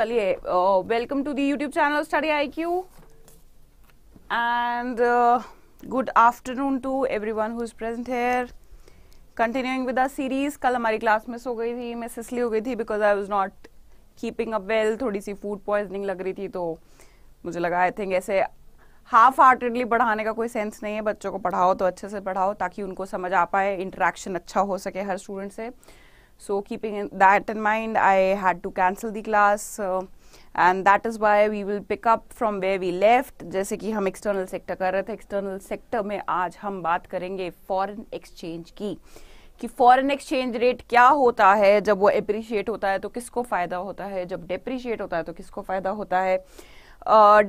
चलिए welcome to the YouTube channel study I Q and good afternoon to everyone who is present here continuing with the series कल हमारी class miss हो गई थी miss इसलिए हो गई थी because I was not keeping up well थोड़ी सी फूड पॉइजनिंग लग रही थी तो मुझे लगा आई थिंक ऐसे हाफ हार्टेडली पढ़ाने का कोई सेंस नहीं है बच्चों को पढ़ाओ तो अच्छे से पढ़ाओ ताकि उनको समझ आ पाए इंटरेक्शन अच्छा हो सके हर स्टूडेंट से So keeping that in mind, I had to cancel the class. Uh, and that is why we will pick up from where we left जैसे कि हम एक्सटर्नल सेक्टर कर रहे थे एक्सटर्नल सेक्टर में आज हम बात करेंगे foreign एक्सचेंज की कि फॉरेन एक्सचेंज रेट क्या होता है जब वो अप्रिशिएट होता है तो किसको फ़ायदा होता है जब डिप्रिशिएट होता है तो किसको फ़ायदा होता है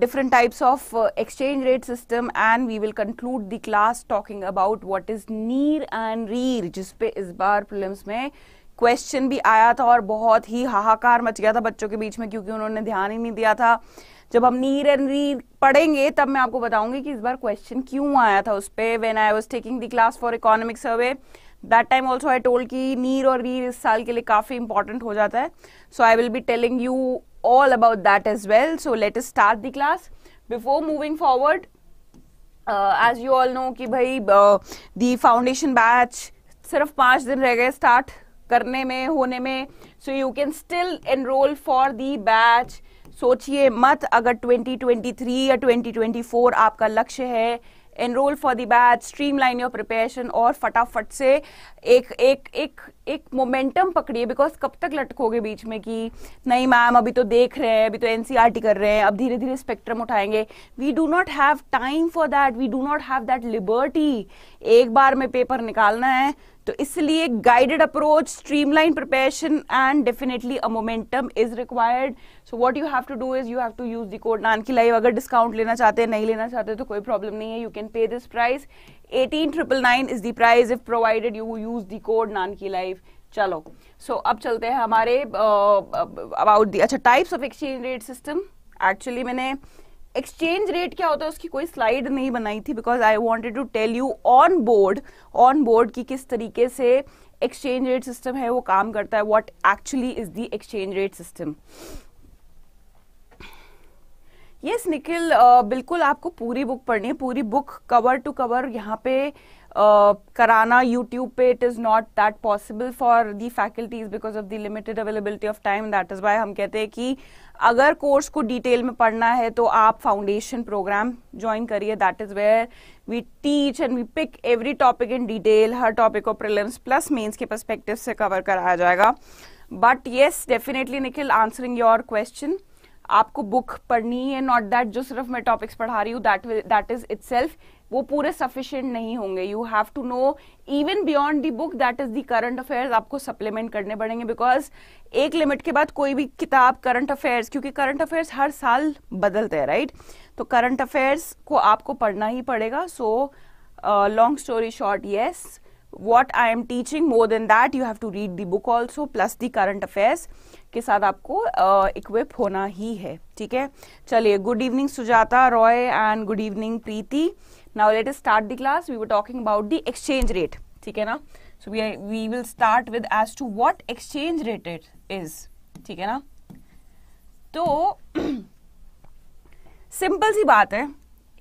different types of exchange exchange rate system and we will conclude the class talking about what is near and rear इस बार prelims में क्वेश्चन भी आया था और बहुत ही हाहाकार मच गया था बच्चों के बीच में क्योंकि उन्होंने ध्यान ही नहीं दिया था जब हम नीर एंड रीर पढ़ेंगे तब मैं आपको बताऊंगी कि इस बार क्वेश्चन क्यों आया था उस पर when I was taking the class for economic survey that time also I told कि नीर और रीर इस साल के लिए काफ़ी इंपॉर्टेंट हो जाता है so I will be telling you all about that is well so let start the class before moving forward as you all know कि भाई दी फाउंडेशन बैच सिर्फ पांच दिन रह गए स्टार्ट करने में होने में so you can still enrol for the batch सोचिए मत अगर 2023 या 2024 आपका लक्ष्य है enrol for the batch streamline your preparation और फटाफट से एक एक एक एक मोमेंटम पकड़िए बिकॉज कब तक लटकोगे बीच में कि नहीं मैम अभी तो देख रहे हैं अभी तो एन e कर रहे हैं अब धीरे धीरे स्पेक्ट्रम उठाएंगे we do not have time for that we do not have that liberty एक बार में पेपर निकालना है तो इसलिए guided approach streamline preparation and definitely a momentum is required so what you have to do is you have to use the code नान की live अगर डिस्काउंट लेना चाहते हैं नहीं लेना चाहते तो कोई प्रॉब्लम नहीं है you can pay this price eighteen triple nine is the price if provided you use the code नान की लाइव चलो सो अब चलते हैं हमारे अबाउट दी अच्छा types of exchange rate system actually मैंने एक्सचेंज रेट क्या होता है उसकी कोई स्लाइड नहीं बनाई थी because I wanted to tell you on board on board की किस तरीके से एक्सचेंज रेट सिस्टम है वो काम करता है what actually is the exchange rate system yes, Nikhil बिल्कुल आपको पूरी बुक पढ़नी है पूरी बुक कवर टू कवर यहाँ पे आ, कराना यूट्यूब पे it is not that possible for the faculties because of the limited availability of time that is why हम कहते हैं कि अगर कोर्स को डिटेल में पढ़ना है तो आप फाउंडेशन प्रोग्राम ज्वाइन करिए that is where we teach and we pick every topic in detail हर टॉपिक को प्रिलिम्स प्लस मेन्स के परस्पेक्टिव से कवर कराया जाएगा but yes definitely Nikhil answering your question आपको बुक पढ़नी है नॉट दैट जो सिर्फ मैं टॉपिक्स पढ़ा रही हूँ दैट दैट इज इट वो पूरे सफिशियंट नहीं होंगे you have to know even beyond the book that is the current affairs आपको सप्लीमेंट करने पड़ेंगे बिकॉज एक लिमिट के बाद कोई भी किताब करंट अफेयर्स क्योंकि करंट अफेयर्स हर साल बदलते हैं राइट तो करंट अफेयर्स को आपको पढ़ना ही पड़ेगा so long story short yes what I am teaching more than that you have to read the book also plus the current affairs के साथ आपको इक्विप uh, होना ही है ठीक है चलिए good evening Sujata Roy and good evening Preeti now let start the class we were talking about the exchange rate ठीक है ना so we we will start with as to what exchange rate it is ठीक है ना तो सिंपल सी बात है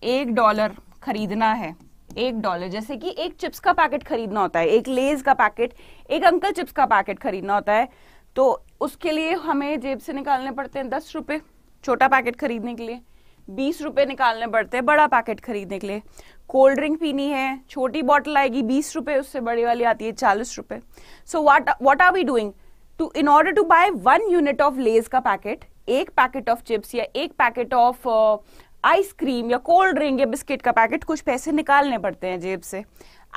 एक डॉलर खरीदना है एक डॉलर जैसे कि एक चिप्स का पैकेट खरीदना होता है एक लेज का पैकेट एक अंकल चिप्स का पैकेट खरीदना होता है तो उसके लिए हमें जेब से निकालने पड़ते हैं दस रुपये छोटा पैकेट खरीदने के लिए बीस रुपये निकालने पड़ते हैं बड़ा पैकेट खरीदने के लिए कोल्ड ड्रिंक पीनी है छोटी बॉटल आएगी बीस रुपये उससे बड़ी वाली आती है चालीस रुपये so what what are we doing to in order to buy one unit of Lay's का पैकेट एक पैकेट ऑफ चिप्स या एक पैकेट ऑफ आइसक्रीम या कोल्ड ड्रिंक या बिस्किट का पैकेट कुछ पैसे निकालने पड़ते हैं जेब से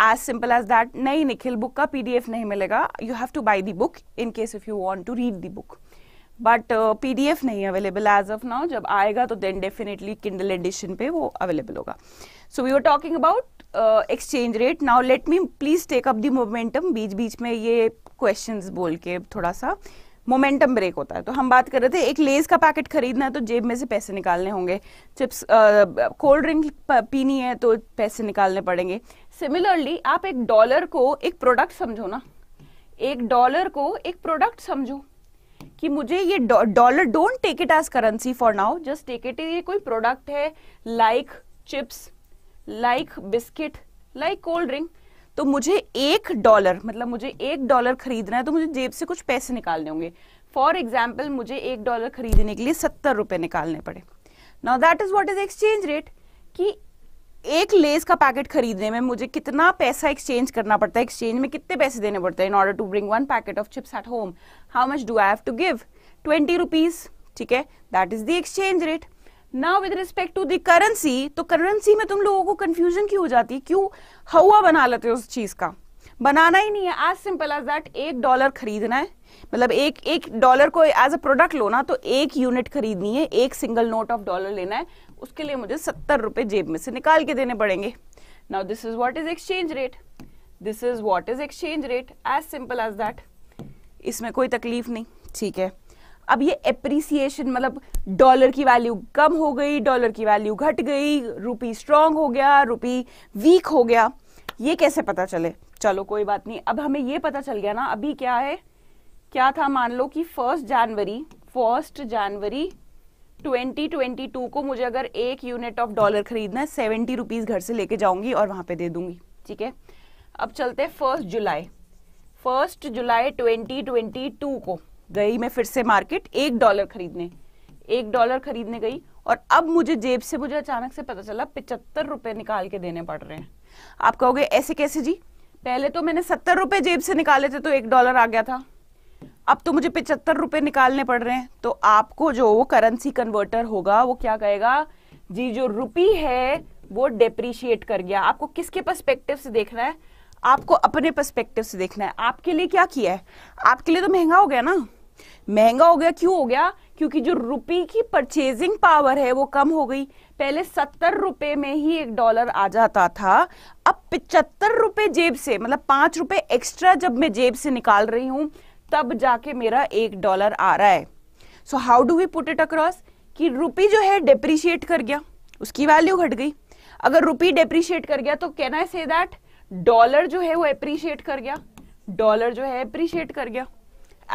एज सिंपल एज दैट नहीं निखिल बुक का पी नहीं मिलेगा you have to buy the book in case if you want to read the book but P D F नहीं अवेलेबल एज ऑफ नाउ जब आएगा तो देन डेफिनेटली किंडल एडिशन पे वो अवेलेबल होगा so we are talking about exchange rate now let me please take up the momentum बीच बीच में ये क्वेश्चन बोल के थोड़ा सा मोमेंटम ब्रेक होता है तो हम बात कर रहे थे एक लेज का पैकेट खरीदना है तो जेब में से पैसे निकालने होंगे चिप्स कोल्ड ड्रिंक पीनी है तो पैसे निकालने पड़ेंगे सिमिलरली आप एक डॉलर को एक प्रोडक्ट समझो ना एक डॉलर को एक प्रोडक्ट समझो कि मुझे ये dollar don't take it as currency for now just take it ये कोई प्रोडक्ट है like chips like biscuit like cold drink तो मुझे एक डॉलर मतलब मुझे एक डॉलर खरीदना है तो मुझे जेब से कुछ पैसे निकालने होंगे फॉर एग्जाम्पल मुझे एक डॉलर खरीदने के लिए सत्तर रुपए निकालने पड़े now that is what is exchange rate कि एक लेस का पैकेट खरीदने में मुझे कितना पैसा एक्सचेंज करना पड़ता है एक्सचेंज में कितने पैसे देने पड़ते हैं in order to bring one packet of chips at home how much do I have to give twenty rupees ठीक है that is the exchange rate now with respect to the currency तो currency में तुम लोगों को confusion क्यों हो जाती है क्यों हवा बना लेते हो उस चीज का बनाना ही नहीं है एज सिंपल एज दैट एक डॉलर खरीदना है मतलब एक एक डॉलर को एज अ प्रोडक्ट लो ना तो एक यूनिट खरीदनी है एक सिंगल नोट ऑफ डॉलर लेना है उसके लिए मुझे सत्तर रुपए जेब में से निकाल के देने पड़ेंगे now this is what is exchange rate this is what is exchange rate as simple as that इसमें कोई तकलीफ नहीं ठीक है अब ये अप्रिसिएशन मतलब डॉलर की वैल्यू कम हो गई डॉलर की वैल्यू घट गई रुपी स्ट्रांग हो गया रुपी वीक हो गया ये कैसे पता चले चलो कोई बात नहीं अब हमें ये पता चल गया ना अभी क्या है क्या था मान लो कि फर्स्ट जनवरी फर्स्ट जनवरी 2022 को मुझे अगर एक यूनिट ऑफ डॉलर खरीदना है सेवेंटी रुपीज़ घर से लेके जाऊंगी और वहां पे दे दूंगी ठीक है अब चलते हैं फर्स्ट जुलाई फर्स्ट जुलाई 2022 को गई मैं फिर से मार्केट एक डॉलर खरीदने एक डॉलर खरीदने गई और अब मुझे जेब से मुझे अचानक से पता चला पिचहत्तर रुपए निकाल के देने पड़ रहे हैं आप कहोगे ऐसे कैसे जी पहले तो मैंने सत्तर रुपए जेब से निकाले थे तो एक डॉलर आ गया था अब तो मुझे पिचहत्तर रुपए निकालने पड़ रहे हैं तो आपको जो करेंसी कन्वर्टर होगा वो क्या कहेगा जी जो रुपी है वो डेप्रीशिएट कर गया आपको किसके परस्पेक्टिव से देखना है आपको अपने पर्सपेक्टिव से देखना है आपके लिए क्या किया है आपके लिए तो महंगा हो गया ना महंगा हो गया क्यों हो गया क्योंकि जो रुपी की परचेजिंग पावर है वो कम हो गई पहले सत्तर रुपए में ही एक डॉलर आ जाता था अब पिचहत्तर रुपए जेब से मतलब पांच रुपए एक्स्ट्रा जब मैं जेब से निकाल रही हूं तब जाके मेरा एक डॉलर आ रहा है so how do we put it across कि रुपी जो है डिप्रिशिएट कर गया उसकी वैल्यू घट गई अगर रुपी डेप्रीशिएट कर गया तो can I say that dollar जो है वो अप्रिशिएट कर गया डॉलर जो है अप्रिशिएट कर गया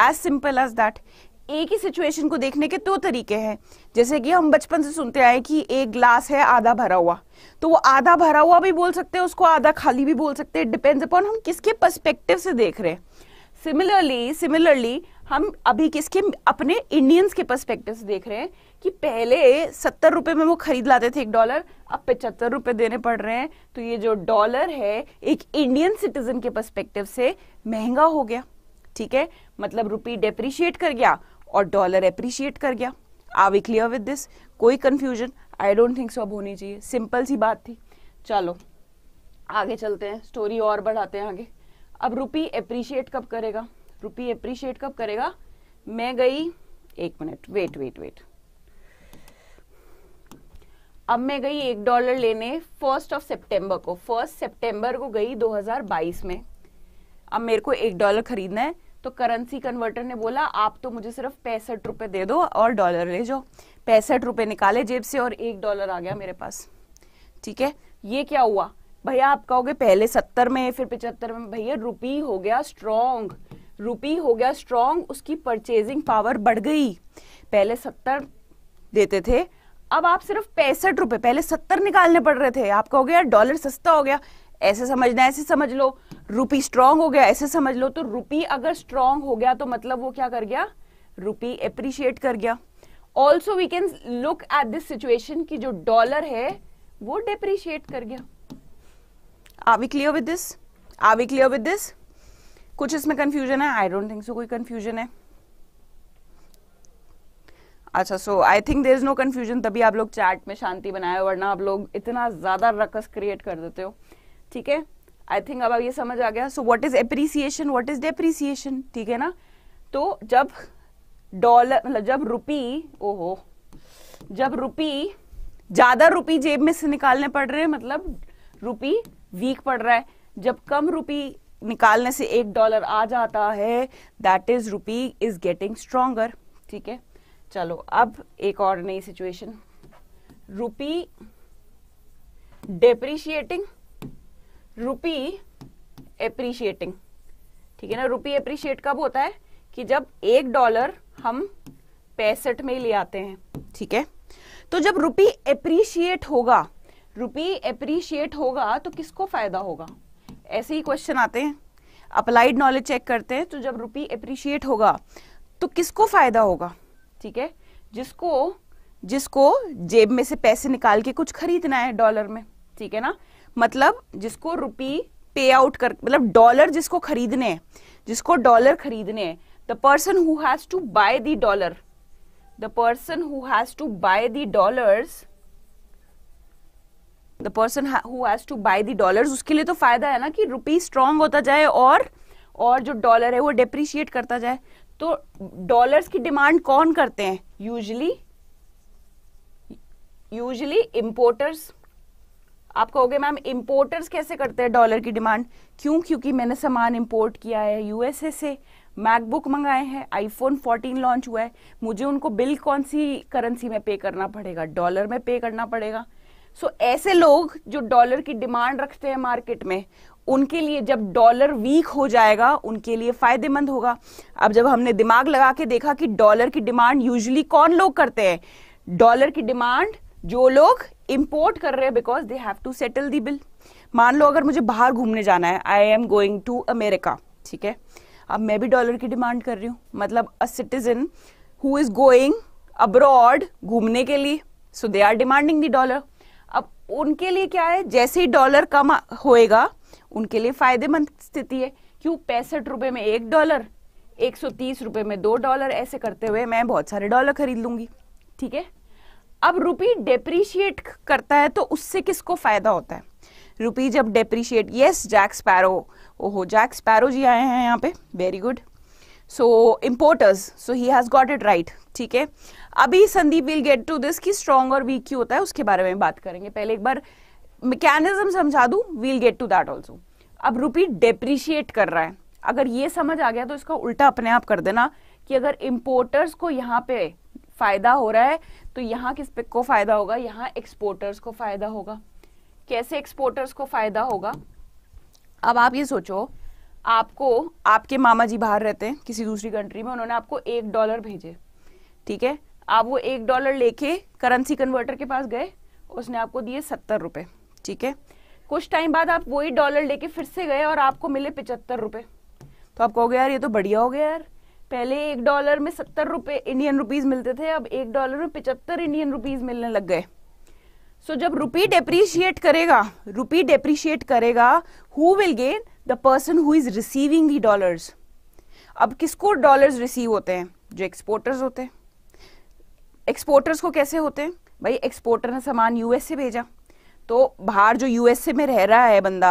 एज सिंपल एज दैट एक ही सिचुएशन को देखने के दो तो तरीके हैं जैसे कि हम बचपन से सुनते आए कि एक ग्लास है आधा भरा हुआ तो वो आधा भरा हुआ भी बोल सकते हैं उसको आधा खाली भी बोल सकते हैं डिपेंड्स अपॉन हम किसके पर्सपेक्टिव से देख रहे हैं सिमिलरली सिमिलरली हम अभी किसके अपने इंडियंस के परस्पेक्टिव से देख रहे हैं कि पहले सत्तर रुपये में वो खरीद लाते थे एक डॉलर अब पचहत्तर रुपये देने पड़ रहे हैं तो ये जो डॉलर है एक इंडियन सिटीजन के परस्पेक्टिव से महंगा हो गया ठीक है मतलब रुपी डेप्रिशिएट कर गया और डॉलर अप्रिशिएट कर गया are we clear with this कोई confusion I don't think so अब होनी चाहिए सिंपल सी बात थी चलो आगे चलते हैं स्टोरी और बढ़ाते हैं आगे अब रुपी अप्रिशिएट कब करेगा रुपी अप्रिशिएट कब करेगा मैं गई एक मिनट वेट वेट वेट अब मैं गई एक डॉलर लेने फर्स्ट ऑफ सितंबर को फर्स्ट सितंबर को गई 2022 में अब मेरे को एक डॉलर खरीदना है तो करेंसी कन्वर्टर ने बोला आप तो मुझे सिर्फ पैंसठ रुपए दे दो और डॉलर ले जाओ पैंसठ रुपए निकाले जेब से और एक डॉलर आ गया मेरे पास ठीक है ये क्या हुआ भैया आप कहोगे पहले सत्तर में फिर पिछहत्तर में भैया रुपी हो गया स्ट्रॉन्ग रुपी हो गया स्ट्रॉन्ग उसकी परचेजिंग पावर बढ़ गई पहले सत्तर देते थे अब आप सिर्फ पैंसठ रुपए पहले सत्तर निकालने पड़ रहे थे आप कहोगे यार डॉलर सस्ता हो गया ऐसे समझना ऐसे समझ लो रुपी स्ट्रांग हो गया ऐसे समझ लो तो रुपी अगर स्ट्रांग हो गया तो मतलब वो क्या कर गया रुपी एप्रिशिएट कर गया also we can look at this situation की जो डॉलर है वो डिप्रिशिएट कर गया are we clear with this are we clear with this कुछ इसमें कंफ्यूजन है आई डोंट थिंक सो कोई कंफ्यूजन है अच्छा so I think there is no confusion तभी आप लोग चैट में शांति बनाए वरना आप लोग इतना ज़्यादा रकस क्रिएट कर देते हो ठीक है आई थिंक अब ये समझ आ गया so what is appreciation what is depreciation ठीक है ना तो जब डॉलर मतलब जब रुपी ओहो जब रुपी ज़्यादा रुपी जेब में से निकालने पड़ रहे हैं मतलब रुपी वीक पड़ रहा है जब कम रुपी निकालने से एक डॉलर आ जाता है that is rupee is getting stronger ठीक है चलो अब एक और नई सिचुएशन रुपी डेप्रिशिएटिंग रुपी एप्रीशिएटिंग ठीक है ना रुपी एप्रीशिएट कब होता है कि जब एक डॉलर हम पैंसठ में ले आते हैं ठीक है तो जब रुपी एप्रीशिएट होगा रुपी अप्रिशिएट होगा तो किसको फ़ायदा होगा ऐसे ही क्वेश्चन आते हैं अप्लाइड नॉलेज चेक करते हैं तो जब रुपी अप्रिशिएट होगा तो किसको फ़ायदा होगा ठीक है जिसको जिसको जेब में से पैसे निकाल के कुछ खरीदना है डॉलर में ठीक है ना मतलब जिसको रुपी पे आउट कर मतलब डॉलर जिसको खरीदने हैं जिसको डॉलर खरीदने हैं the person who has to buy the dollar the person who has to buy the dollars the person who has to buy the dollar उसके लिए तो फायदा है ना कि रुपी स्ट्रांग होता जाए और और जो डॉलर है वो डिप्रिशिएट करता जाए तो डॉलर्स की डिमांड कौन करते हैं यूजली यूजली इम्पोर्टर्स आप कहोगे मैम इम्पोर्टर्स कैसे करते हैं डॉलर की डिमांड क्यों क्योंकि मैंने सामान इम्पोर्ट किया है यूएसए से मैकबुक मंगाए हैं आईफोन 14 लॉन्च हुआ है मुझे उनको बिल कौन सी करेंसी में पे करना पड़ेगा डॉलर में पे करना पड़ेगा सो so, ऐसे लोग जो डॉलर की डिमांड रखते हैं मार्केट में उनके लिए जब डॉलर वीक हो जाएगा उनके लिए फायदेमंद होगा अब जब हमने दिमाग लगा के देखा कि डॉलर की डिमांड यूजली कौन लोग करते हैं डॉलर की डिमांड जो लोग इम्पोर्ट कर रहे हैं because they have to settle the bill मान लो अगर मुझे बाहर घूमने जाना है I am going to America ठीक है अब मैं भी डॉलर की डिमांड कर रही हूँ मतलब a citizen who is going abroad घूमने के लिए so they are demanding the dollar उनके लिए क्या है जैसे ही डॉलर कम होएगा उनके लिए फायदेमंद स्थिति है क्यों पैंसठ रुपए में एक डॉलर एक सौ तीस रुपए में दो डॉलर ऐसे करते हुए मैं बहुत सारे डॉलर खरीद लूंगी ठीक है अब रुपी डेप्रीशिएट करता है तो उससे किसको फायदा होता है रुपी जब डेप्रीशिएट यस जैक स्पैरो ओहो जैक स्पैरो जी आए हैं यहाँ पे very good so importers so he has got it right ठीक है अभी Sandeep will get to this कि स्ट्रॉन्ग और वीक क्यों होता है उसके बारे में बात करेंगे पहले एक बार मैकेनिज्म समझा दूं will get to that also अब रुपी डेप्रिशिएट कर रहा है अगर ये समझ आ गया तो इसका उल्टा अपने आप कर देना कि अगर इम्पोर्टर्स को यहाँ पे फायदा हो रहा है तो यहाँ किस पे को फायदा होगा यहाँ एक्सपोर्टर्स को फायदा होगा कैसे एक्सपोर्टर्स को फायदा होगा अब आप ये सोचो आपको आपके मामा जी बाहर रहते हैं किसी दूसरी कंट्री में उन्होंने आपको एक डॉलर भेजे ठीक है आप वो एक डॉलर लेके करेंसी कन्वर्टर के पास गए उसने आपको दिए सत्तर रुपए ठीक है कुछ टाइम बाद आप वही डॉलर लेके फिर से गए और आपको मिले पिचहत्तर रुपये तो आप कहोगे यार ये तो बढ़िया हो गया यार पहले एक डॉलर में सत्तर रुपये इंडियन रुपीज़ मिलते थे अब एक डॉलर में पिचहत्तर इंडियन रुपीज़ मिलने लग गए सो so, जब रुपी डेप्रीशिएट करेगा रुपी डेप्रीशिएट करेगा who will gain the person who is receiving the dollars अब किसको डॉलर्स रिसीव होते हैं जो एक्सपोर्टर्स होते हैं एक्सपोर्टर्स को कैसे होते हैं भाई एक्सपोर्टर ने सामान यूएस से भेजा तो बाहर जो यूएसए में रह रहा है बंदा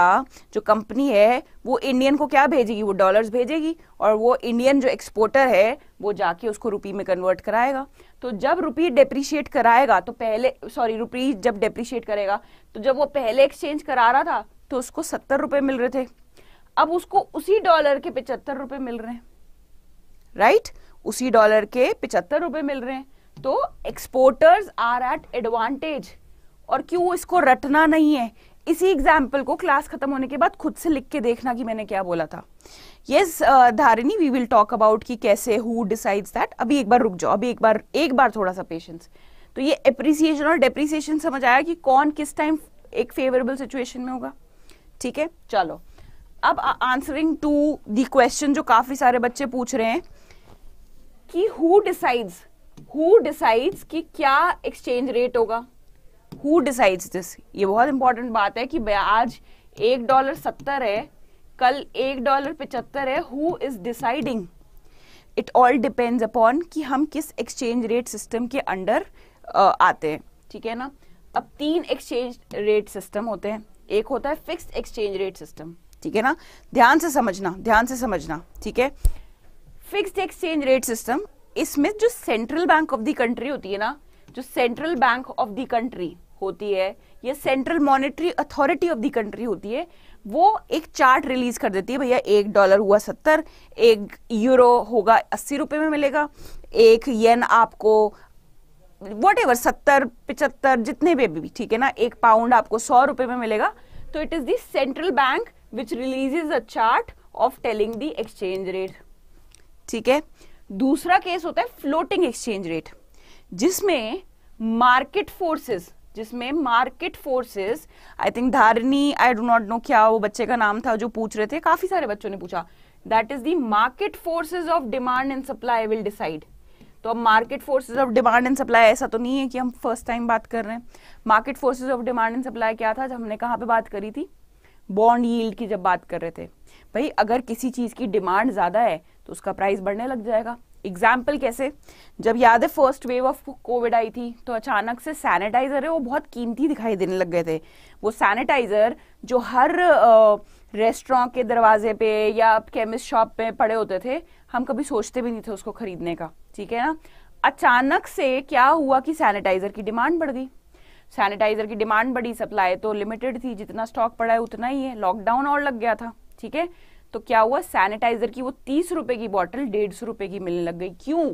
जो कंपनी है वो इंडियन को क्या भेजेगी वो डॉलर्स भेजेगी और वो इंडियन जो एक्सपोर्टर है वो जाके उसको रुपी में कन्वर्ट कराएगा तो जब रुपी डेप्रिशिएट कराएगा तो पहले सॉरी रुपी जब डेप्रिशिएट करेगा तो जब वो पहले एक्सचेंज करा रहा था तो उसको सत्तर रुपये मिल रहे थे अब उसको उसी डॉलर के पिचहत्तर रुपये मिल रहे हैं राइट उसी डॉलर के पिचहत्तर रुपये मिल रहे हैं तो एक्सपोर्टर्स आर एट एडवांटेज और क्यों इसको रटना नहीं है इसी एग्जाम्पल को क्लास खत्म होने के बाद खुद से लिख के देखना कि मैंने क्या बोला था yes Dharini we will talk about कि कैसे हु डिसाइड्स दैट अभी एक बार रुक जाओ अभी एक बार एक बार थोड़ा सा पेशेंस तो ये अप्रिसिएशन और डेप्रिसिएशन समझ आया कि कौन किस टाइम एक फेवरेबल सिचुएशन में होगा ठीक है चलो अब आंसरिंग टू दी क्वेश्चन जो काफी सारे बच्चे पूछ रहे हैं कि हु डिसाइड्स हु डिसाइड्स कि क्या एक्सचेंज रेट होगा हु डिसाइड्स दिस ये बहुत इंपॉर्टेंट बात है कि आज एक डॉलर सत्तर है कल एक डॉलर पचहत्तर है who is deciding it all depends upon कि हम किस एक्सचेंज रेट सिस्टम के अंडर आते हैं ठीक है ना अब तीन एक्सचेंज रेट सिस्टम होते हैं एक होता है फिक्स्ड एक्सचेंज रेट सिस्टम ठीक है ना ध्यान से समझना ध्यान से समझना ठीक है फिक्स्ड एक्सचेंज रेट सिस्टम इसमें जो central bank of the country होती है ना जो central bank of the country होती है या central monetary authority of the country होती है वो एक चार्ट रिलीज कर देती है भैया एक डॉलर हुआ सत्तर एक यूरो होगा अस्सी रुपये में मिलेगा एक येन आपको वट एवर सत्तर पिचहत्तर जितने पे भी ठीक है ना एक पाउंड आपको सौ रुपये में मिलेगा तो it is the central bank which release a chart of telling the exchange rate ठीक है दूसरा केस होता है फ्लोटिंग एक्सचेंज रेट जिसमें मार्केट फोर्सेस जिसमें market forces I think Dharini I do not know क्या वो बच्चे का नाम था जो पूछ रहे थे काफी सारे बच्चों ने पूछा that is the market forces of demand and supply will decide तो अब market forces of demand and supply ऐसा तो नहीं है कि हम फर्स्ट टाइम बात कर रहे हैं market forces of demand and supply क्या था जब हमने कहाँ पे बात करी थी बॉन्ड यील्ड की जब बात कर रहे थे भाई अगर किसी चीज की डिमांड ज्यादा है तो उसका प्राइस बढ़ने लग जाएगा एग्जाम्पल कैसे जब याद है फर्स्ट वेव ऑफ कोविड आई थी तो अचानक से सैनिटाइजर है वो बहुत कीमती दिखाई देने लग गए थे वो सैनिटाइजर जो हर रेस्टोरेंट के दरवाजे पे या केमिस्ट शॉप पे पड़े होते थे हम कभी सोचते भी नहीं थे उसको खरीदने का ठीक है ना अचानक से क्या हुआ कि सैनिटाइजर की डिमांड बढ़ गई सैनिटाइजर की डिमांड बढ़ी सप्लाई तो लिमिटेड थी जितना स्टॉक पड़ा है उतना ही है लॉकडाउन और लग गया था ठीक है तो क्या हुआ सैनिटाइजर की वो तीस रुपए की बॉटल डेढ़ सौ रुपए की मिलने लग गई क्यों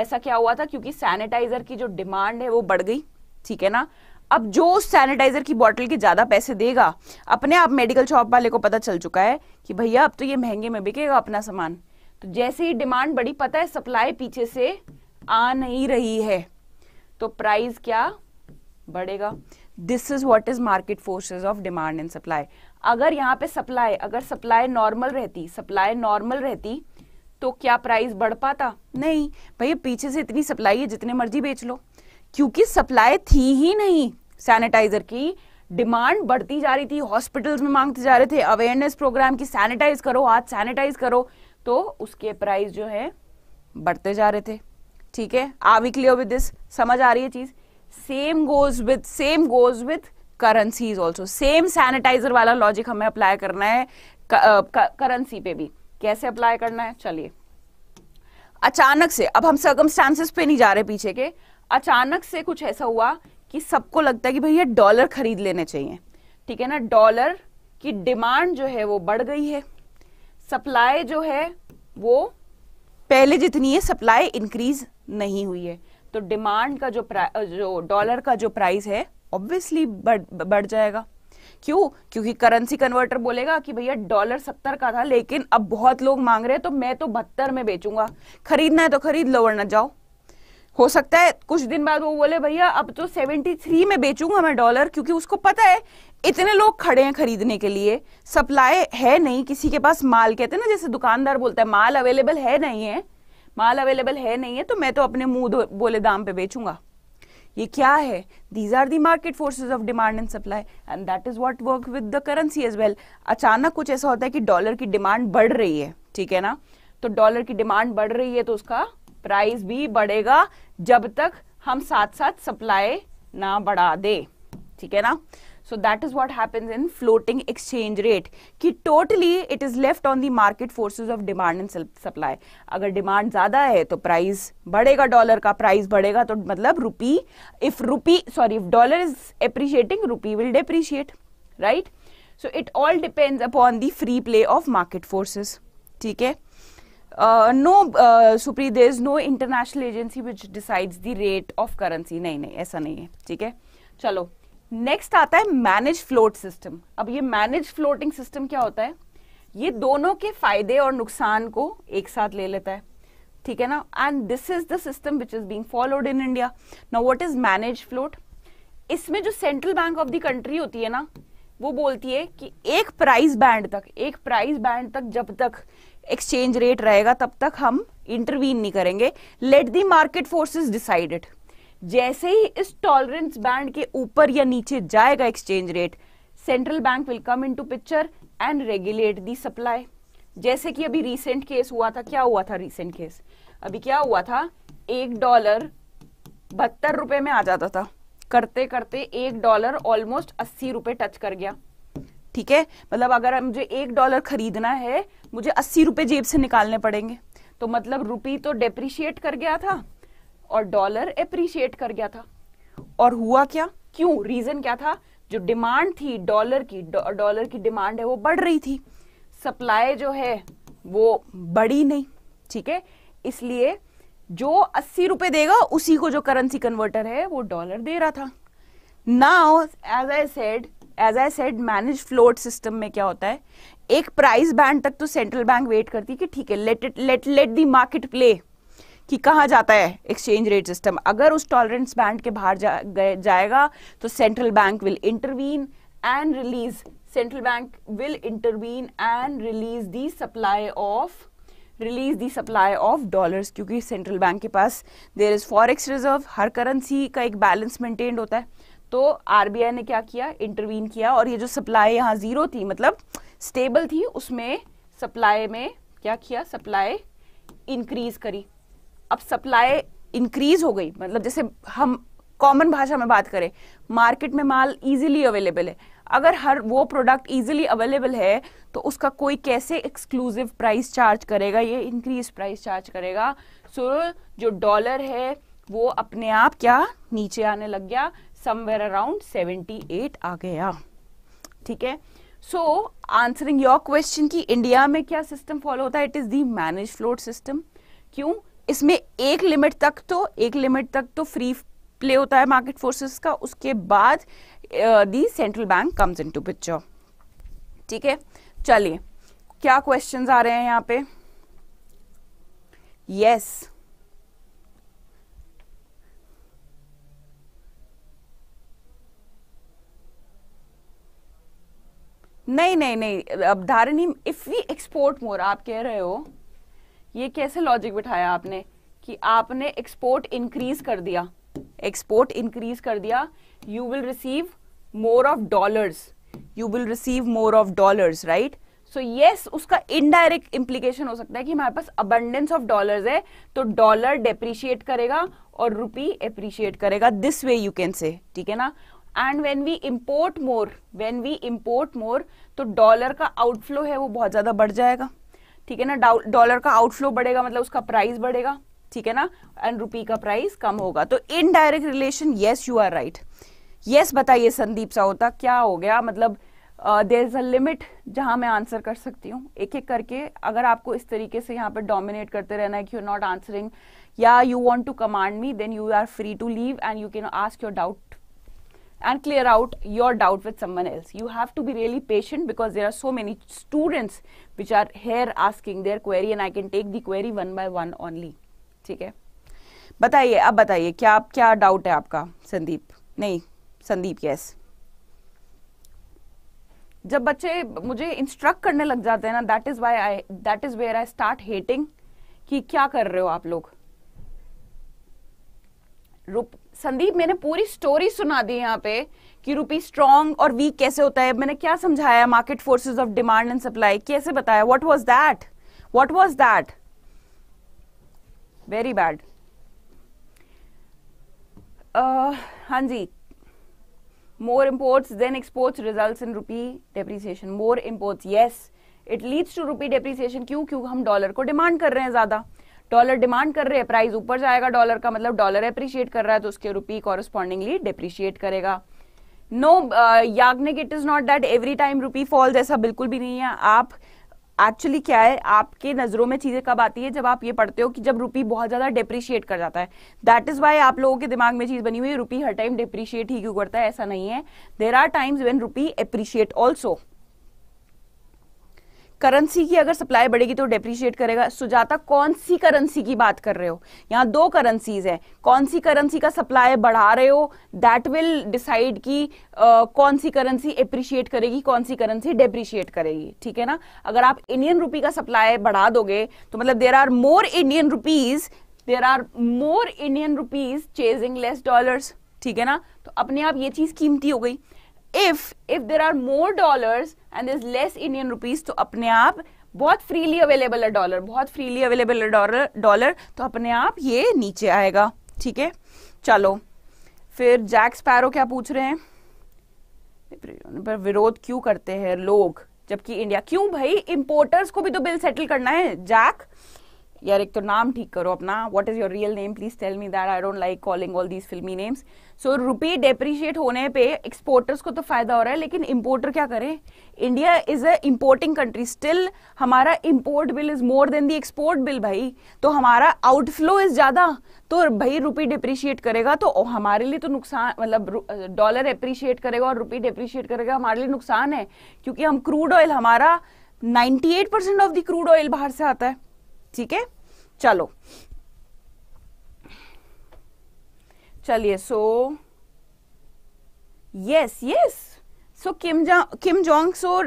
ऐसा क्या हुआ था क्योंकि सैनिटाइजर की जो डिमांड है वो बढ़ गई ठीक है ना अब जो उस सैनिटाइजर की बॉटल के ज्यादा पैसे देगा अपने आप मेडिकल शॉप वाले को पता चल चुका है कि भैया अब तो ये महंगे में बिकेगा अपना सामान तो जैसे ही डिमांड बढ़ी पता है सप्लाई पीछे से आ नहीं रही है तो प्राइस क्या बढ़ेगा this is what is market forces of demand and supply अगर यहाँ पे सप्लाई अगर सप्लाई नॉर्मल रहती सप्लाई नॉर्मल रहती तो क्या प्राइस बढ़ पाता नहीं भैया पीछे से इतनी सप्लाई है जितने मर्जी बेच लो क्योंकि सप्लाई थी ही नहीं सैनिटाइजर की डिमांड बढ़ती जा रही थी हॉस्पिटल्स में मांगते जा रहे थे अवेयरनेस प्रोग्राम की सैनिटाइज करो हाथ सैनिटाइज करो तो उसके प्राइस जो है बढ़ते जा रहे थे ठीक है आवी वी क्लियर विद दिस समझ आ रही है चीज़ same goes with same goes with is also same sanitizer वाला लॉजिक हमें अप्लाई करना है करेंसी पे भी कैसे अप्लाई करना है चलिए अचानक से अब हम सर्कमस्टांसेस पे नहीं जा रहे पीछे के अचानक से कुछ ऐसा हुआ कि सबको लगता है कि भैया डॉलर खरीद लेने चाहिए ठीक है ना डॉलर की डिमांड जो है वो बढ़ गई है सप्लाई जो है वो पहले जितनी है सप्लाई इंक्रीज नहीं हुई है तो डिमांड का जो जो डॉलर का जो प्राइस है ऑब्वियसली बढ़ बढ़ जाएगा क्यों क्योंकि करेंसी कन्वर्टर बोलेगा कि भैया डॉलर सत्तर का था लेकिन अब बहुत लोग मांग रहे हैं तो मैं तो बहत्तर में बेचूंगा खरीदना है तो खरीद लो वरना जाओ हो सकता है कुछ दिन बाद वो बोले भैया अब तो सेवेंटी थ्री में बेचूंगा मैं डॉलर क्योंकि उसको पता है इतने लोग खड़े हैं खरीदने के लिए सप्लाई है नहीं किसी के पास माल कहते हैं ना जैसे दुकानदार बोलता है माल अवेलेबल है नहीं है माल अवेलेबल है नहीं है तो मैं तो अपने मुंह बोले दाम पे बेचूंगा ये क्या है these are the market forces of demand and supply and that is what work with the currency as well अचानक कुछ ऐसा होता है कि डॉलर की डिमांड बढ़ रही है ठीक है ना तो डॉलर की डिमांड बढ़ रही है तो उसका प्राइस भी बढ़ेगा जब तक हम साथ साथ सप्लाई ना बढ़ा दे ठीक है ना So that is what happens in floating exchange rate कि totally it is left on the market forces of demand and supply. अगर demand ज़्यादा है तो price बढ़ेगा डॉलर का price बढ़ेगा तो मतलब rupee if rupee sorry if dollar is appreciating rupee will depreciate right? So it all depends upon the free play of market forces. ठीक है uh, no uh, Supri, there is no international agency which decides the rate of currency नहीं नहीं ऐसा नहीं है ठीक है चलो नेक्स्ट आता है मैनेज फ्लोट सिस्टम अब ये मैनेज फ्लोटिंग सिस्टम क्या होता है ये दोनों के फायदे और नुकसान को एक साथ ले लेता है ठीक है ना and this is the system which is being followed in India now what is manage float इसमें जो central bank of the country होती है ना वो बोलती है कि एक प्राइस बैंड तक एक प्राइस बैंड तक जब तक एक्सचेंज रेट रहेगा तब तक हम इंटरवीन नहीं करेंगे let the market forces decided जैसे ही इस टॉलरेंस बैंड के ऊपर या नीचे जाएगा exchange rate central bank will come into picture and regulate the supply जैसे कि अभी रिसेंट केस हुआ था क्या हुआ था रिसेंट केस अभी क्या हुआ था एक डॉलर बहत्तर रुपए में आ जाता था करते करते एक डॉलर ऑलमोस्ट अस्सी रुपए टच कर गया ठीक है मतलब अगर मुझे एक डॉलर खरीदना है मुझे अस्सी रुपए जेब से निकालने पड़ेंगे तो मतलब रुपी तो डेप्रिशिएट कर गया था और डॉलर अप्रिशिएट कर गया था और हुआ क्या क्यों रीजन क्या था जो डिमांड थी डॉलर की डॉलर की डिमांड है वो बढ़ रही थी सप्लाई जो है वो बढ़ी नहीं ठीक है इसलिए जो अस्सी रुपए देगा उसी को जो करेंसी कन्वर्टर है वो डॉलर दे रहा था now as I said as I said manage float system में क्या होता है एक प्राइस बैंड तक तो सेंट्रल बैंक वेट करती है कि ठीक है let it let let the market play कि कहाँ जाता है एक्सचेंज रेट सिस्टम अगर उस टॉलरेंस बैंड के बाहर जा, जाएगा तो central bank will intervene and release central bank will intervene and release the supply of release the supply of dollars क्योंकि सेंट्रल बैंक के पास देर इज़ फॉरेक्स रिजर्व हर करेंसी का एक बैलेंस मेंटेन्ड होता है तो आरबीआई ने क्या किया इंटरवीन किया और ये जो सप्लाई यहाँ ज़ीरो थी मतलब स्टेबल थी उसमें सप्लाई में क्या किया सप्लाई इंक्रीज करी अब सप्लाई इंक्रीज हो गई मतलब जैसे हम कॉमन भाषा में बात करें मार्केट में माल इजीली अवेलेबल है अगर हर वो प्रोडक्ट इजीली अवेलेबल है तो उसका कोई कैसे एक्सक्लूसिव प्राइस चार्ज करेगा ये इंक्रीज प्राइस चार्ज करेगा सो so, जो डॉलर है वो अपने आप क्या नीचे आने लग गया समवेयर अराउंड 78 आ गया ठीक है सो आंसरिंग योर क्वेश्चन कि इंडिया में क्या सिस्टम फॉलो होता है it is the manage float system क्यों इसमें एक लिमिट तक तो एक लिमिट तक तो फ्री प्ले होता है मार्केट फोर्सेस का उसके बाद the central bank comes into picture ठीक है चलिए क्या क्वेश्चंस आ रहे हैं यहां पे यस नहीं नहीं नहीं अब Dharani if we export more आप कह रहे हो ये कैसे लॉजिक बिठाया आपने कि आपने एक्सपोर्ट इंक्रीज कर दिया एक्सपोर्ट इंक्रीज कर दिया you will receive more of dollars you will receive more of dollars right so yes उसका इनडायरेक्ट इंप्लीकेशन हो सकता है कि हमारे पास अबंडेंस ऑफ डॉलर्स है तो डॉलर डेप्रिशिएट करेगा और रुपी एप्रीशिएट करेगा this way you can say ठीक है ना and when we import more when we import more तो डॉलर का आउटफ्लो है वो बहुत ज्यादा बढ़ जाएगा ठीक है ना डॉलर का आउटफ्लो बढ़ेगा मतलब उसका प्राइस बढ़ेगा ठीक है ना एंड रुपी का प्राइस कम होगा तो indirect relation yes you are right yes बताइए संदीप साहोता क्या हो गया मतलब देर इज अ लिमिट जहां मैं आंसर कर सकती हूँ एक एक करके अगर आपको इस तरीके से यहाँ पर डोमिनेट करते रहना है कि यू नॉट आंसरिंग या you want to command me then you are free to leave and you can ask your doubt and clear out your doubt with someone else you have to be really patient because there are so many students which are here asking their query and I can take the query one by one only ठीक है बताइए अब बताइए क्या आप क्या doubt है आपका संदीप नहीं संदीप यस जब बच्चे मुझे इंस्ट्रक्ट करने लग जाते हैं ना that is why I that is where I start hating कि क्या कर रहे हो आप लोग रुप संदीप मैंने पूरी स्टोरी सुना दी यहाँ पे कि रुपी स्ट्रॉन्ग और वीक कैसे होता है मैंने क्या समझाया market forces of demand and supply कैसे बताया what was that what was that very bad हाँ जी more imports than exports results in rupee depreciation more imports yes it leads to rupee depreciation क्यों क्यों हम डॉलर को demand कर रहे हैं ज्यादा डॉलर डिमांड कर रहे हैं प्राइस ऊपर जाएगा डॉलर का मतलब डॉलर अप्रिशिएट कर रहा है तो उसके रुपी कॉरेस्पॉन्डिंगली डिप्रिशिएट करेगा no Yagnik it is not that every time rupee falls ऐसा बिल्कुल भी नहीं है आप एक्चुअली क्या है आपके नज़रों में चीज़ें कब आती है जब आप ये पढ़ते हो कि जब रुपी बहुत ज़्यादा डिप्रिशिएट कर जाता है दैट इज़ वाई आप लोगों के दिमाग में चीज़ बनी हुई है रुपी हर टाइम डिप्रिशिएट ही क्यों करता है ऐसा नहीं है there are times when rupee appreciate also currency की अगर सप्लाई बढ़ेगी तो डेप्रिशिएट करेगा सुजाता कौन सी करेंसी की बात कर रहे हो यहाँ दो करेंसीज हैं कौन सी करेंसी का सप्लाई बढ़ा रहे हो दैट विल डिसाइड कि कौन सी करेंसी अप्रिशिएट करेगी कौन सी करेंसी डेप्रिशिएट करेगी ठीक है ना अगर आप इंडियन रुपी का सप्लाई बढ़ा दोगे तो मतलब there are more Indian rupees there are more Indian rupees chasing less dollar ठीक है ना तो अपने आप ये चीज कीमती हो गई if if there are more dollars and there less Indian rupees तो अपने आप बहुत फ्रीली अवेलेबल है डॉलर बहुत फ्रीली अवेलेबल है डॉलर डॉलर तो अपने आप ये नीचे आएगा ठीक है चलो फिर जैक स्पैरो क्या पूछ रहे हैं पर विरोध क्यों करते हैं लोग जबकि इंडिया क्यों भाई इंपोर्टर्स को भी तो बिल सेटल करना है जैक यार एक तो नाम ठीक करो अपना what is your real name please tell me that I don't like calling all these फिल्मी नेम्स सो रुपी डेप्रिशिएट होने पे एक्सपोर्टर्स को तो फायदा हो रहा है लेकिन इम्पोर्टर क्या करें India is a importing country still हमारा import bill is more than the export bill भाई तो हमारा आउटफ्लो इज ज़्यादा तो भाई रुपी डिप्रिशिएट करेगा तो हमारे लिए तो नुकसान मतलब डॉलर एप्रिशिएट करेगा और रुपी डिप्रिशिएट करेगा हमारे लिए नुकसान है क्योंकि हम क्रूड ऑयल हमारा 98 percent of the crude oil बाहर से आता है ठीक है चलो चलिए so yes yes so Kim Jong so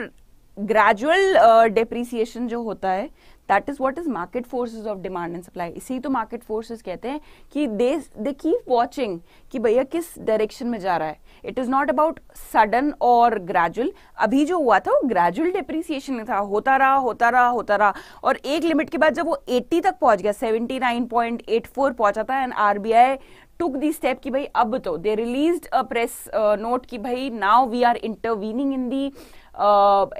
gradual depreciation जो होता है that is what is market forces of demand and supply इसी तो मार्केट फोर्सेज कहते हैं कि दे दे कीप वॉचिंग कि भैया किस डायरेक्शन में जा रहा है it is not about sudden और ग्रेजुअल अभी जो हुआ था वो ग्रेजुअल डिप्रिसिएशन था होता रहा होता रहा होता रहा और एक लिमिट के बाद जब वो 80 तक पहुंच गया 79.84 पहुंचा था and RBI took the step कि भाई अब तो they release a press note कि भाई now we are intervening in the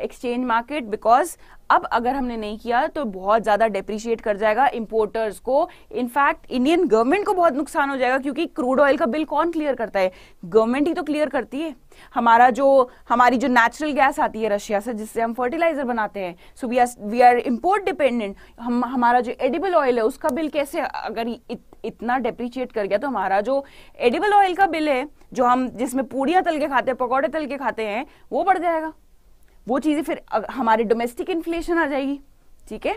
exchange market because अब अगर हमने नहीं किया तो बहुत ज़्यादा डेप्रिशिएट कर जाएगा इंपोर्टर्स को इनफैक्ट इंडियन गवर्नमेंट को बहुत नुकसान हो जाएगा क्योंकि क्रूड ऑयल का बिल कौन क्लियर करता है गवर्नमेंट ही तो क्लियर करती है हमारा जो हमारी जो नेचुरल गैस आती है रशिया से जिससे हम फर्टिलाइजर बनाते हैं so we are we are import dependent हम हमारा जो एडिबल ऑयल है उसका बिल कैसे अगर इत, इतना डेप्रिशिएट कर गया तो हमारा जो एडिबल ऑयल का बिल है जो हम जिसमें पूड़ियां तल के खाते हैं पकौड़े तल के खाते हैं वो बढ़ जाएगा वो चीज़ें फिर हमारे डोमेस्टिक इन्फ्लेशन आ जाएगी ठीक है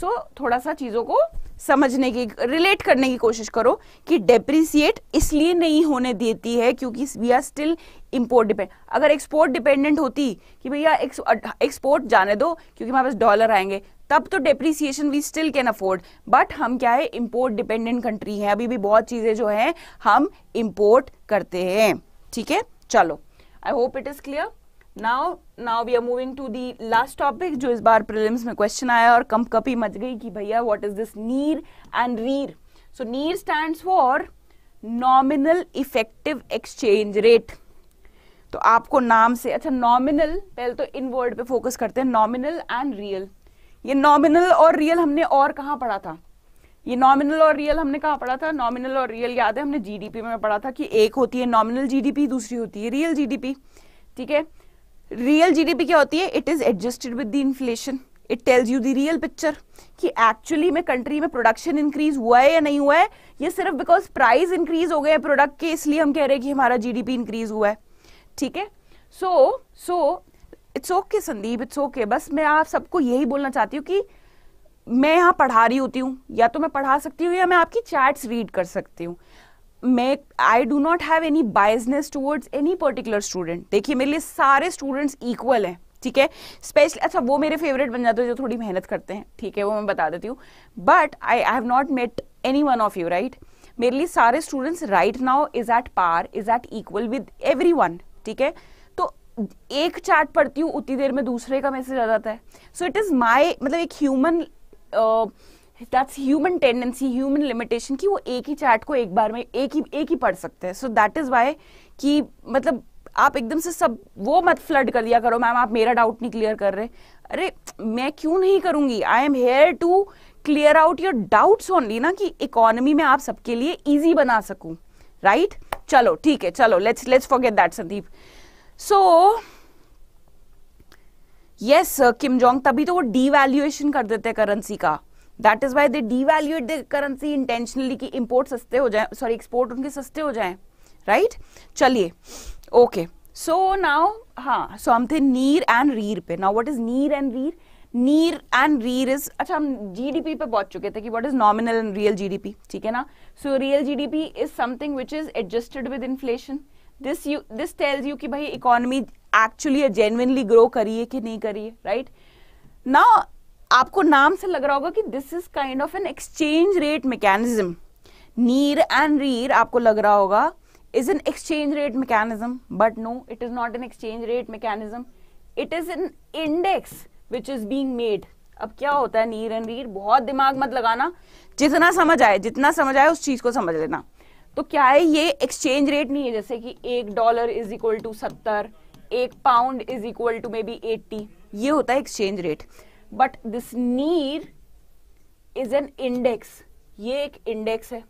सो थोड़ा सा चीज़ों को समझने की रिलेट करने की कोशिश करो कि डेप्रिसिएट इसलिए नहीं होने देती है क्योंकि we are still import depend अगर एक्सपोर्ट डिपेंडेंट होती कि भैया एक्सपोर्ट जाने दो क्योंकि हमारे पास डॉलर आएंगे तब तो depreciation we still can afford but हम क्या है इम्पोर्ट डिपेंडेंट कंट्री है अभी भी बहुत चीज़ें जो हैं हम इम्पोर्ट करते हैं ठीक है चलो I hope it is clear now now we are moving to the last topic जो इस बार प्रिलिम्स में क्वेश्चन आया और कम कपी मच गई कि भैया what is this NEER and REER so NEER stands for nominal effective exchange rate तो आपको नाम से अच्छा नॉमिनल पहले तो इन वर्ड पे फोकस करते हैं नॉमिनल एंड रियल ये नॉमिनल और रियल हमने और कहाँ पढ़ा था ये नॉमिनल और रियल हमने कहा पढ़ा था नॉमिनल और रियल याद है हमने जीडीपी में पढ़ा था कि एक होती है नॉमिनल जीडीपी दूसरी होती है रियल जीडीपी ठीक है रियल जीडीपी क्या होती है it is adjusted with the inflation it tells you the real picture कि एक्चुअली में कंट्री में प्रोडक्शन इंक्रीज हुआ है या नहीं हुआ है ये सिर्फ बिकॉज प्राइस इंक्रीज हो गए प्रोडक्ट के इसलिए हम कह रहे हैं कि हमारा जीडीपी इंक्रीज हुआ है ठीक है so so it's okay Sandeep it's okay बस मैं आप सबको यही बोलना चाहती हूँ कि मैं यहाँ पढ़ा रही होती हूँ या तो मैं पढ़ा सकती हूँ या मैं आपकी चैट्स रीड कर सकती हूँ मैं I do not have any business towards any particular student देखिए मेरे लिए सारे स्टूडेंट्स इक्वल हैं ठीक है स्पेशली अच्छा वो मेरे फेवरेट बन जाते हैं जो थोड़ी मेहनत करते हैं ठीक है वो मैं बता देती हूँ but I I have not met any one of you right मेरे लिए सारे students right now is at par is at equal with every one ठीक है तो एक चार्ट पढ़ती हूँ उतनी देर में दूसरे का मैसेज आ जाता है सो इट इज़ माई मतलब एक human that's human tendency human limitation कि वो एक ही चैट को एक बार में एक ही एक ही पढ़ सकते हैं सो दैट इज़ वाई कि मतलब आप एकदम से सब वो मत फ्लड कर दिया करो मैम आप मेरा डाउट नहीं क्लियर कर रहे अरे मैं क्यों नहीं करूंगी I am here to clear out your doubts only ना कि इकोनॉमी में आप सबके लिए इजी बना सकूं राइट right? चलो ठीक है चलो let's let's forget that Sandeep so yes Kim Jong तभी तो वो डीवैल्यूएशन कर देते हैं करेंसी का that is why they devaluate the currency intentionally कि इंपोर्ट सस्ते हो जाए सॉरी एक्सपोर्ट उनके सस्ते हो जाए राइट चलिए ओके सो नाउ हाँ सो हम थे नीर एंड रीर पे now what is NEER and REER NEER and रीर is अच्छा हम जी डी पी पे पहुंच चुके थे कि what is nominal and real G D P ठीक है ना so real G D P is something which is adjusted with inflation this you this tells you कि भाई इकोनॉमी एक्चुअली जेन्यनली ग्रो करिए कि नहीं करिए राइट नाउ आपको नाम से लग रहा होगा कि this is kind of an exchange rate mechanism NEER and REER आपको लग रहा होगा is an exchange rate mechanism but no it is not an exchange rate mechanism it is an index which is being made अब क्या होता है नीर and रीर बहुत दिमाग मत लगाना जितना समझ आए जितना समझ आए उस चीज को समझ लेना तो क्या है ये एक्सचेंज रेट नहीं है जैसे कि एक डॉलर इज इक्वल टू सत्तर एक pound is equal to may be eighty ये होता है exchange rate but this NEER is an index ये एक इंडेक्स है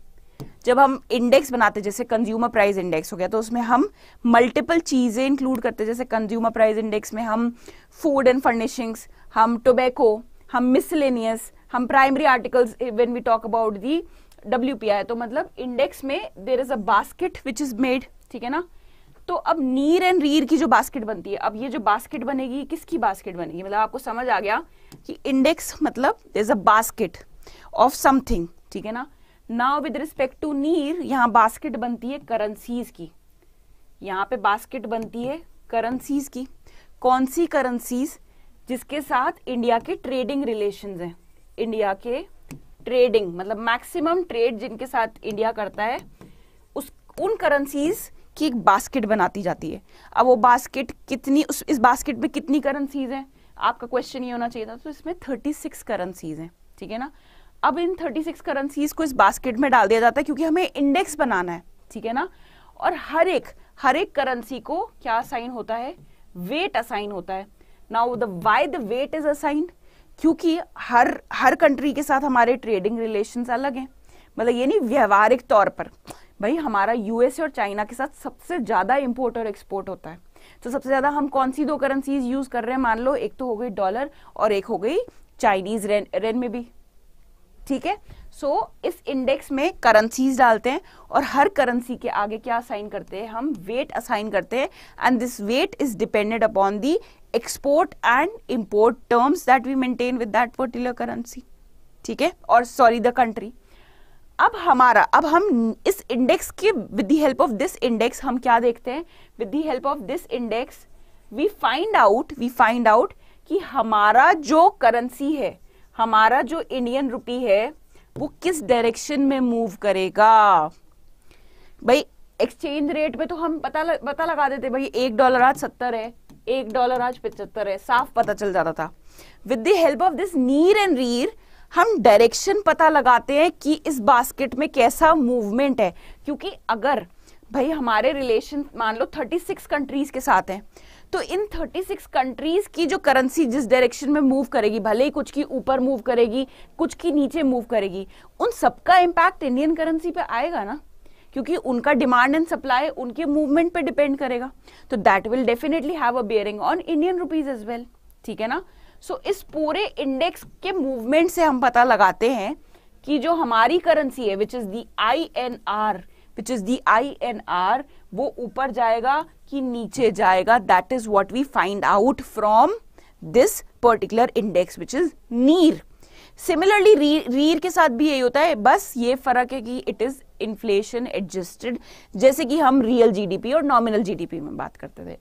जब हम इंडेक्स बनाते हैं जैसे कंज्यूमर प्राइस इंडेक्स हो गया तो उसमें हम मल्टीपल चीज़ें इंक्लूड करते जैसे कंज्यूमर प्राइस इंडेक्स में हम फूड एंड फर्निशिंग्स हम टोबैको हम मिसलेनियस हम primary articles when we talk about the W तो मतलब इंडेक्स में there is a basket which is made ठीक है ना तो अब नीर एंड रीर की जो बास्केट बनती है अब ये जो बास्केट बनेगी किसकी बास्केट बनेगी मतलब आपको समझ आ गया कि इंडेक्स मतलब is a basket of something ठीक है ना नाउ विद रिस्पेक्ट टू नीर यहाँ बास्केट बनती है करेंसीज की यहाँ पे बास्केट बनती है करेंसीज की कौन सी करेंसीज जिसके साथ इंडिया के ट्रेडिंग रिलेशन हैं इंडिया के ट्रेडिंग मतलब मैक्सिमम ट्रेड जिनके साथ इंडिया करता है उस उन करेंसीज़ की एक बास्केट बनाती जाती है अब वो बास्केट कितनी उस इस बास्केट में कितनी करेंसीज हैं आपका क्वेश्चन ये होना चाहिए था तो इसमें थर्टी सिक्स करेंसीज हैं ठीक है ना अब इन थर्टी सिक्स करेंसीज को इस बास्केट में डाल दिया जाता है क्योंकि हमें इंडेक्स बनाना है ठीक है ना और हर एक हर एक करेंसी को क्या असाइन होता है वेट असाइन होता है now the why the weight is assigned क्योंकि हर हर कंट्री के साथ हमारे ट्रेडिंग रिलेशंस अलग हैं मतलब ये नहीं व्यवहारिक तौर पर भाई हमारा यूएस और चाइना के साथ सबसे ज़्यादा इम्पोर्ट और एक्सपोर्ट होता है तो सबसे ज़्यादा हम कौन सी दो करेंसीज यूज़ कर रहे हैं मान लो एक तो हो गई डॉलर और एक हो गई चाइनीज रेन रेन में भी ठीक है सो so, इस इंडेक्स में करेंसीज डालते हैं और हर करेंसी के आगे क्या असाइन करते हैं हम वेट असाइन करते हैं and this weight is depended upon the export and import terms that we maintain with that particular currency ठीक है और सॉरी द कंट्री अब हमारा अब हम इस इंडेक्स के with the help of this index हम क्या देखते हैं with the help of this index we find out we find out कि हमारा जो करेंसी है हमारा जो इंडियन रुपी है वो किस डायरेक्शन में मूव करेगा भाई एक्सचेंज रेट पे तो हम पता लग, पता लगा देते भाई एक डॉलर आज सत्तर है एक डॉलर आज पचहत्तर है साफ पता चल जाता था with the help of this NEER and REER हम डायरेक्शन पता लगाते हैं कि इस बास्केट में कैसा मूवमेंट है क्योंकि अगर भाई हमारे रिलेशन मान लो 36 कंट्रीज के साथ हैं तो इन 36 कंट्रीज की जो करेंसी जिस डायरेक्शन में मूव करेगी भले ही कुछ की ऊपर मूव करेगी कुछ की नीचे मूव करेगी उन सबका इम्पैक्ट इंडियन करेंसी पे आएगा ना क्योंकि उनका डिमांड एंड सप्लाई उनके मूवमेंट पे डिपेंड करेगा तो that will definitely have a bearing on Indian rupees as well ठीक है ना सो इस पूरे इंडेक्स के मूवमेंट से हम पता लगाते हैं कि जो हमारी करेंसी है which is the I N R which is the I N R वो ऊपर जाएगा कि नीचे जाएगा that is what we find out from this particular index which is NEER similarly REER के साथ भी यही होता है बस ये फर्क है कि इट इज़ इन्फ्लेशन एडजस्टेड जैसे कि हम रियल जीडीपी और नॉमिनल जीडीपी में बात करते थे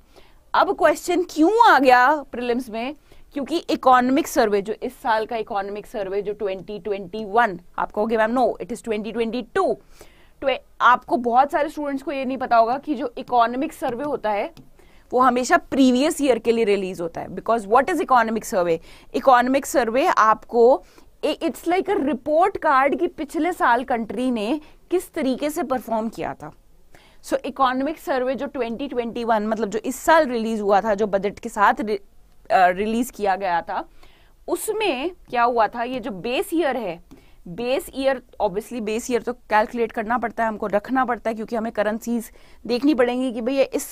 अब क्वेश्चन क्यों आ गया प्रिलिम्स में क्योंकि इकोनॉमिक सर्वे जो इस साल का इकोनॉमिक सर्वे जो 2021 आप कहोगे मैम नो इट इज 2022 तो आपको बहुत सारे स्टूडेंट्स को ये नहीं पता होगा कि जो इकोनॉमिक सर्वे होता है वो हमेशा प्रीवियस ईयर के लिए रिलीज होता है because what is economic survey economic survey आपको it's like a report card कि पिछले साल कंट्री ने किस तरीके से परफॉर्म किया था सो इकोनॉमिक सर्वे जो 2021 मतलब जो इस साल रिलीज हुआ था जो बजट के साथ रिलीज किया गया था उसमें क्या हुआ था ये जो बेस ईयर है base year obviously base year तो कैलकुलेट करना पड़ता है हमको रखना पड़ता है क्योंकि हमें करेंसीज देखनी पड़ेंगी कि भैया इस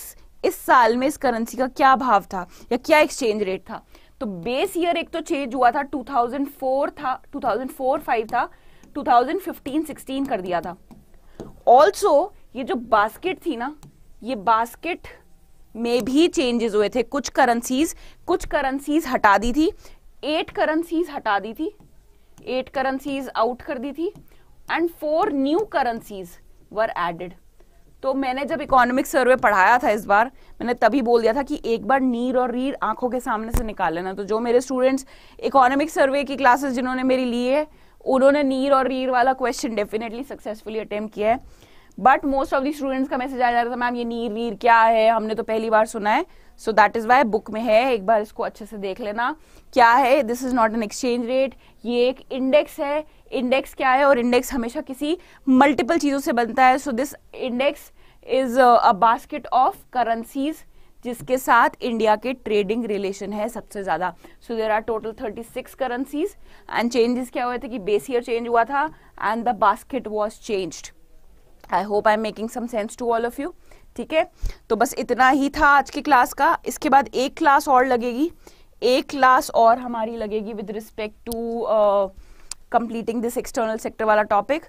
इस साल में इस करेंसी का क्या भाव था या क्या एक्सचेंज रेट था तो बेस ईयर एक तो चेंज हुआ था 2004 था 2004 फाइव था 2015 16 कर दिया था ऑल्सो ये जो बास्केट थी ना ये बास्केट में भी चेंजेस हुए थे कुछ करेंसीज कुछ करेंसीज हटा दी थी एट करेंसीज हटा दी थी एट करेंसीज आउट कर दी थी and four new currencies were added तो मैंने जब इकोनॉमिक सर्वे पढ़ाया था इस बार मैंने तभी बोल दिया था कि एक बार नीर और रीर आंखों के सामने से निकाल लेना तो जो मेरे स्टूडेंट्स इकोनॉमिक सर्वे की क्लासेस जिन्होंने मेरी ली है उन्होंने नीर और रीर वाला क्वेश्चन डेफिनेटली सक्सेसफुली अटेम्प्ट किया है but most of the students का मैसेज आ जा रहा था मैम ये नीर वीर क्या है हमने तो पहली बार सुना है so that is why book में है एक बार इसको अच्छे से देख लेना क्या है this is not an exchange rate ये एक इंडेक्स है इंडेक्स क्या है और इंडेक्स हमेशा किसी मल्टीपल चीज़ों से बनता है so this index is a basket of currencies जिसके साथ इंडिया के ट्रेडिंग रिलेशन है सबसे ज़्यादा so there are total thirty six currencies and changes क्या हुए थे कि बेसियर चेंज हुआ था and the basket was changed I hope I am making some sense to all of you ठीक है तो बस इतना ही था आज की क्लास का इसके बाद एक क्लास और लगेगी एक क्लास और हमारी लगेगी with respect to completing this external sector वाला टॉपिक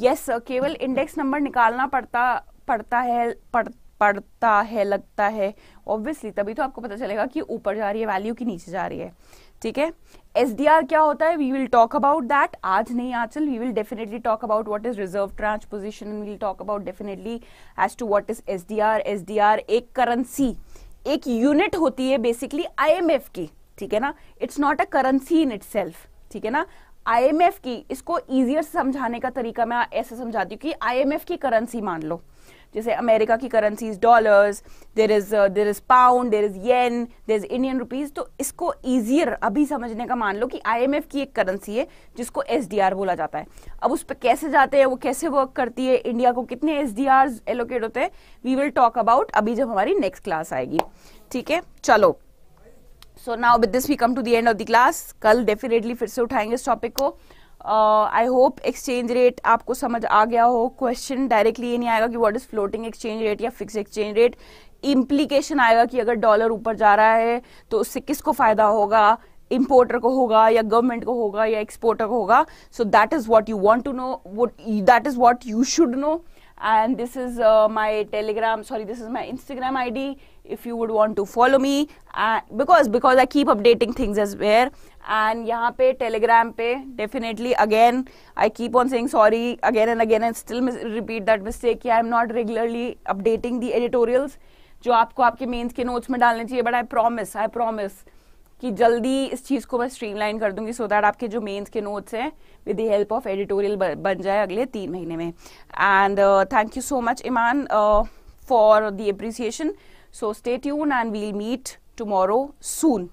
यस केवल इंडेक्स नंबर निकालना पड़ता पड़ता है पड़ पड़ता है लगता है ऑब्वियसली तभी तो आपको पता चलेगा कि ऊपर जा रही है वैल्यू की नीचे जा रही है ठीक है एस क्या होता है we will talk about that आज नहीं आजकल we will definitely talk about what is reserve tranche position will talk about definitely as to what is S D एक करेंसी एक यूनिट होती है बेसिकली आईएमएफ की ठीक है ना it's not a currency in self ठीक है ना आईएमएफ की इसको इजियर समझाने का तरीका मैं ऐसे समझाती हूँ कि आईएमएफ की करेंसी मान लो जैसे अमेरिका की currencies dollars there is there is pound there is yen there is Indian rupees तो इसको ईजियर अभी समझने का मान लो कि आईएमएफ की एक करेंसी है जिसको एसडीआर बोला जाता है अब उस पर कैसे जाते हैं वो कैसे वर्क करती है इंडिया को कितने एस एलोकेट होते हैं वी विल टॉक अबाउट अभी जब हमारी नेक्स्ट क्लास आएगी ठीक है चलो so now with this we come to the end of the class कल डेफिनेटली फिर से उठाएंगे इस टॉपिक को आई होप एक्सचेंज रेट आपको समझ आ गया हो क्वेश्चन डायरेक्टली ये नहीं आएगा कि what is floating exchange rate या फिक्स एक्सचेंज रेट इम्प्लीकेशन आएगा कि अगर डॉलर ऊपर जा रहा है तो उससे किसको फायदा होगा इम्पोर्टर को होगा या गवर्नमेंट को होगा या एक्सपोर्टर को होगा so that is what you want to know that is what you should know and this is my Telegram sorry this is my Instagram I D if you would want to follow me uh, because because I keep updating things as well and yahan pe telegram pe definitely again I keep on saying sorry again and again and still repeat that mistake yeah, I am not regularly updating the editorials जो आपको आपके mains के notes में डालने चाहिए but I promise I promise कि जल्दी इस चीज़ को मैं स्ट्रीमलाइन कर दूंगी सो so दैट आपके जो मेंस के नोट्स हैं with the help of editorial बन जाए अगले तीन महीने में and thank you so much Iman for the appreciation So stay tuned and we'll meet tomorrow soon.